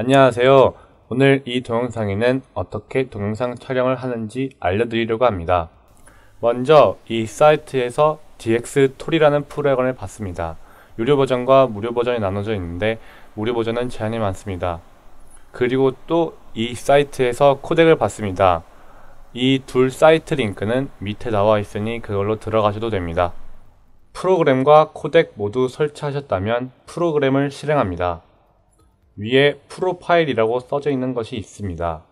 안녕하세요. 오늘 이 동영상에는 어떻게 동영상 촬영을 하는지 알려드리려고 합니다. 먼저 이 사이트에서 DX톨이라는 프로그램을 봤습니다. 유료 버전과 무료 버전이 나눠져 있는데 무료 버전은 제한이 많습니다. 그리고 또 이 사이트에서 코덱을 봤습니다. 이 둘 사이트 링크는 밑에 나와 있으니 그걸로 들어가셔도 됩니다. 프로그램과 코덱 모두 설치하셨다면 프로그램을 실행합니다. 위에 프로파일이라고 써져 있는 것이 있습니다.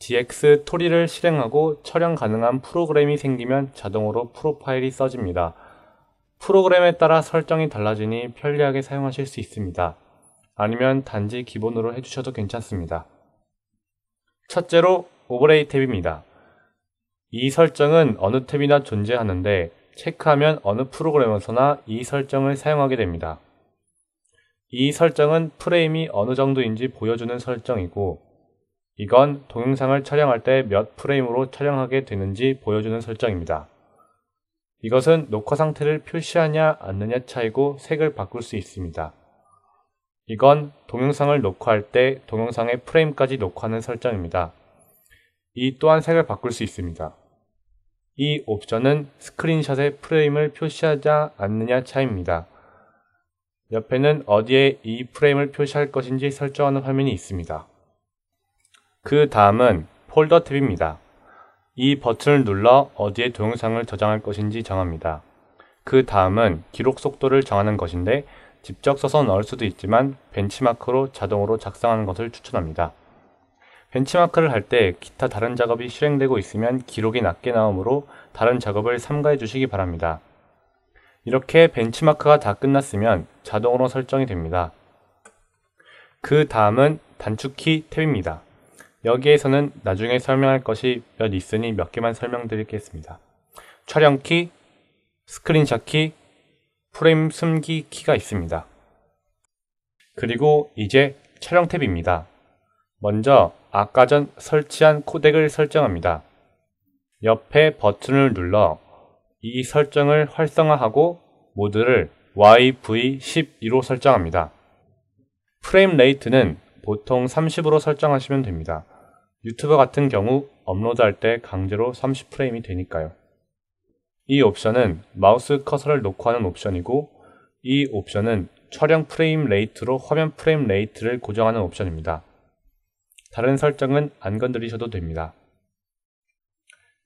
DX 토리를 실행하고 촬영 가능한 프로그램이 생기면 자동으로 프로파일이 써집니다. 프로그램에 따라 설정이 달라지니 편리하게 사용하실 수 있습니다. 아니면 단지 기본으로 해주셔도 괜찮습니다. 첫째로 오버레이 탭입니다. 이 설정은 어느 탭이나 존재하는데 체크하면 어느 프로그램에서나 이 설정을 사용하게 됩니다. 이 설정은 프레임이 어느 정도인지 보여주는 설정이고 이건 동영상을 촬영할 때 몇 프레임으로 촬영하게 되는지 보여주는 설정입니다. 이것은 녹화 상태를 표시하냐 안느냐 차이고 색을 바꿀 수 있습니다. 이건 동영상을 녹화할 때 동영상의 프레임까지 녹화하는 설정입니다. 이 또한 색을 바꿀 수 있습니다. 이 옵션은 스크린샷의 프레임을 표시하자 않느냐 차입니다. 옆에는 어디에 이 프레임을 표시할 것인지 설정하는 화면이 있습니다. 그 다음은 폴더 탭입니다. 이 버튼을 눌러 어디에 동영상을 저장할 것인지 정합니다. 그 다음은 기록 속도를 정하는 것인데 직접 써서 넣을 수도 있지만 벤치마크로 자동으로 작성하는 것을 추천합니다. 벤치마크를 할 때 기타 다른 작업이 실행되고 있으면 기록이 낮게 나오므로 다른 작업을 삼가해 주시기 바랍니다. 이렇게 벤치마크가 다 끝났으면 자동으로 설정이 됩니다. 그 다음은 단축키 탭입니다. 여기에서는 나중에 설명할 것이 몇 있으니 몇 개만 설명드리겠습니다. 촬영키, 스크린샷키, 프레임 숨기 키가 있습니다. 그리고 이제 촬영 탭입니다. 먼저 아까 전 설치한 코덱을 설정합니다. 옆에 버튼을 눌러 이 설정을 활성화하고 모드를 y v 1 2로 설정합니다. 프레임 레이트는 보통 30으로 설정하시면 됩니다. 유튜브 같은 경우 업로드할 때 강제로 30프레임이 되니까요. 이 옵션은 마우스 커서를 놓고 하는 옵션이고 이 옵션은 촬영 프레임 레이트로 화면 프레임 레이트를 고정하는 옵션입니다. 다른 설정은 안 건드리셔도 됩니다.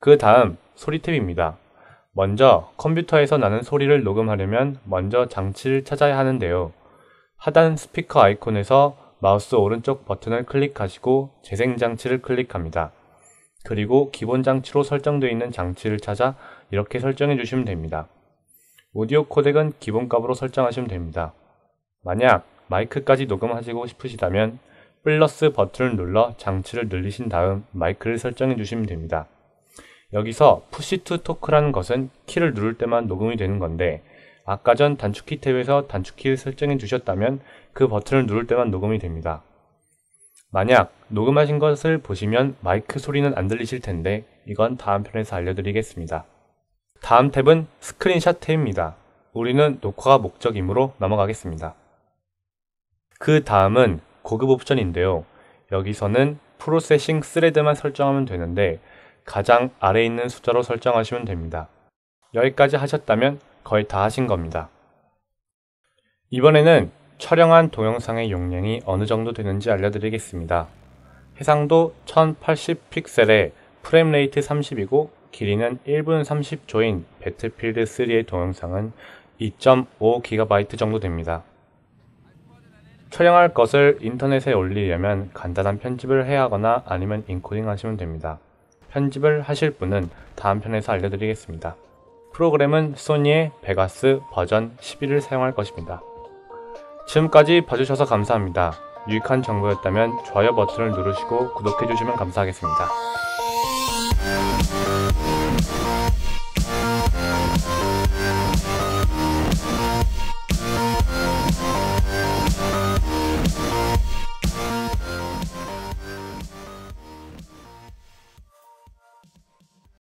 그 다음 소리 탭입니다. 먼저 컴퓨터에서 나는 소리를 녹음하려면 먼저 장치를 찾아야 하는데요. 하단 스피커 아이콘에서 마우스 오른쪽 버튼을 클릭하시고 재생 장치를 클릭합니다. 그리고 기본 장치로 설정되어 있는 장치를 찾아 이렇게 설정해 주시면 됩니다. 오디오 코덱은 기본값으로 설정하시면 됩니다. 만약 마이크까지 녹음하시고 싶으시다면 플러스 버튼을 눌러 장치를 늘리신 다음 마이크를 설정해 주시면 됩니다. 여기서 푸시투 토크라는 것은 키를 누를 때만 녹음이 되는 건데 아까 전 단축키 탭에서 단축키를 설정해 주셨다면 그 버튼을 누를 때만 녹음이 됩니다. 만약 녹음하신 것을 보시면 마이크 소리는 안 들리실 텐데 이건 다음 편에서 알려드리겠습니다. 다음 탭은 스크린샷 탭입니다. 우리는 녹화가 목적이므로 넘어가겠습니다. 그 다음은 고급 옵션인데요. 여기서는 프로세싱 스레드만 설정하면 되는데 가장 아래 있는 숫자로 설정하시면 됩니다. 여기까지 하셨다면 거의 다 하신 겁니다. 이번에는 촬영한 동영상의 용량이 어느 정도 되는지 알려드리겠습니다. 해상도 1080 픽셀에 프레임 레이트 30이고 길이는 1분 30초인 배틀필드 3의 동영상은 2.5GB 정도 됩니다. 촬영할 것을 인터넷에 올리려면 간단한 편집을 해야 하거나 아니면 인코딩 하시면 됩니다. 편집을 하실 분은 다음 편에서 알려드리겠습니다. 프로그램은 소니의 베가스 버전 11을 사용할 것입니다. 지금까지 봐주셔서 감사합니다. 유익한 정보였다면 좋아요 버튼을 누르시고 구독해주시면 감사하겠습니다.